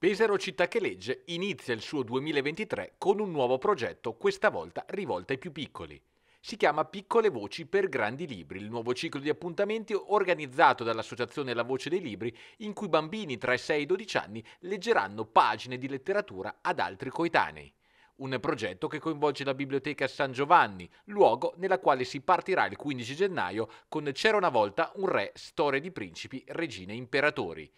Pesaro Città che legge inizia il suo 2023 con un nuovo progetto, questa volta rivolto ai più piccoli. Si chiama Piccole Voci per Grandi Libri, il nuovo ciclo di appuntamenti organizzato dall'associazione La Voce dei Libri, in cui bambini tra i 6 e i 12 anni leggeranno pagine di letteratura ad altri coetanei. Un progetto che coinvolge la Biblioteca San Giovanni, luogo nella quale si partirà il 15 gennaio con C'era una volta un re, storie di principi, regine e imperatori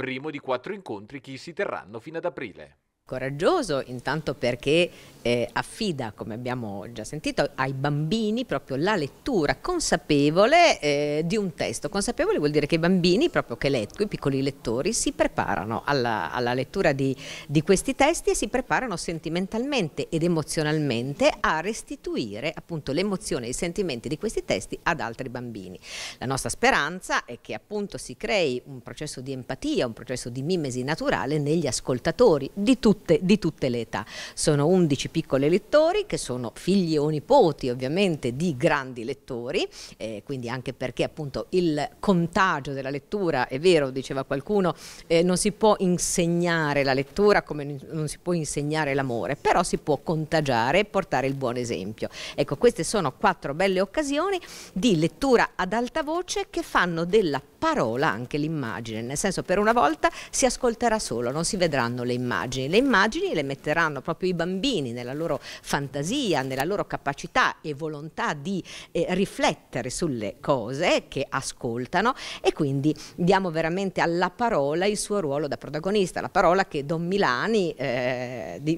primo di quattro incontri che si terranno fino ad aprile coraggioso intanto perché eh, affida, come abbiamo già sentito, ai bambini proprio la lettura consapevole eh, di un testo. Consapevole vuol dire che i bambini, proprio che letto, i piccoli lettori, si preparano alla, alla lettura di, di, questi testi e si preparano sentimentalmente ed emozionalmente a restituire appunto l'emozione e i sentimenti di questi testi ad altri bambini. La nostra speranza è che appunto si crei un processo di empatia, un processo di mimesi naturale negli ascoltatori di tutti tutte, di tutte le età. Sono 11 piccoli lettori che sono figli o nipoti ovviamente di grandi lettori, eh, quindi anche perché appunto il contagio della lettura, è vero, diceva qualcuno, eh, non si può insegnare la lettura come non si può insegnare l'amore, però si può contagiare e portare il buon esempio. Ecco, queste sono quattro belle occasioni di lettura ad alta voce che fanno della parola anche l'immagine, nel senso per una volta si ascolterà solo, non si vedranno le immagini. Le immagini immagini le metteranno proprio i bambini nella loro fantasia, nella loro capacità e volontà di eh, riflettere sulle cose che ascoltano e quindi diamo veramente alla parola il suo ruolo da protagonista, la parola che Don Milani eh, di,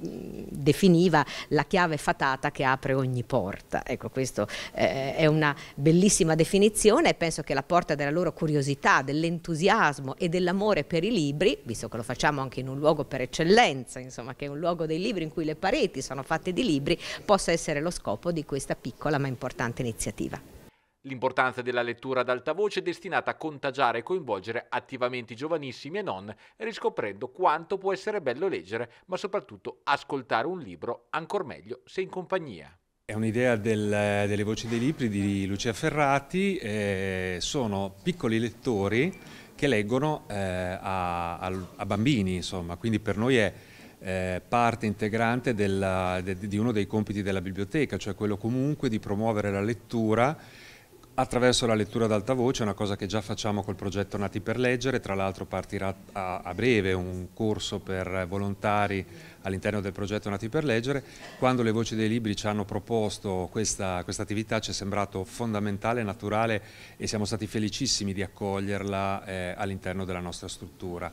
definiva la chiave fatata che apre ogni porta. Ecco, questa eh, è una bellissima definizione e penso che la porta della loro curiosità, dell'entusiasmo e dell'amore per i libri, visto che lo facciamo anche in un luogo per eccellenza, piazza, insomma, che è un luogo dei libri in cui le pareti sono fatte di libri, possa essere lo scopo di questa piccola ma importante iniziativa. L'importanza della lettura ad alta voce è destinata a contagiare e coinvolgere attivamente i giovanissimi e non, riscoprendo quanto può essere bello leggere, ma soprattutto ascoltare un libro, ancor meglio se in compagnia. È un'idea del, delle voci dei libri di Lucia Ferrati, eh, sono piccoli lettori che leggono eh, a, a, a, bambini, insomma, quindi per noi è eh, parte integrante della, de, di uno dei compiti della biblioteca, cioè quello comunque di promuovere la lettura attraverso la lettura ad alta voce, una cosa che già facciamo col progetto Nati per Leggere, tra l'altro partirà a, a, breve un corso per volontari all'interno del progetto Nati per Leggere, quando le voci dei libri ci hanno proposto questa, questa attività ci è sembrato fondamentale, naturale e siamo stati felicissimi di accoglierla eh, all'interno della nostra struttura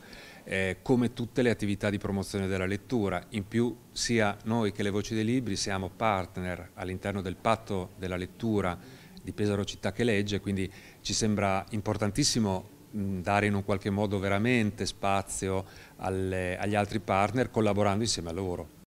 eh, come tutte le attività di promozione della lettura. In più sia noi che le Voci dei Libri siamo partner all'interno del patto della lettura di Pesaro Città che legge, quindi ci sembra importantissimo dare in un qualche modo veramente spazio alle, agli altri partner collaborando insieme a loro.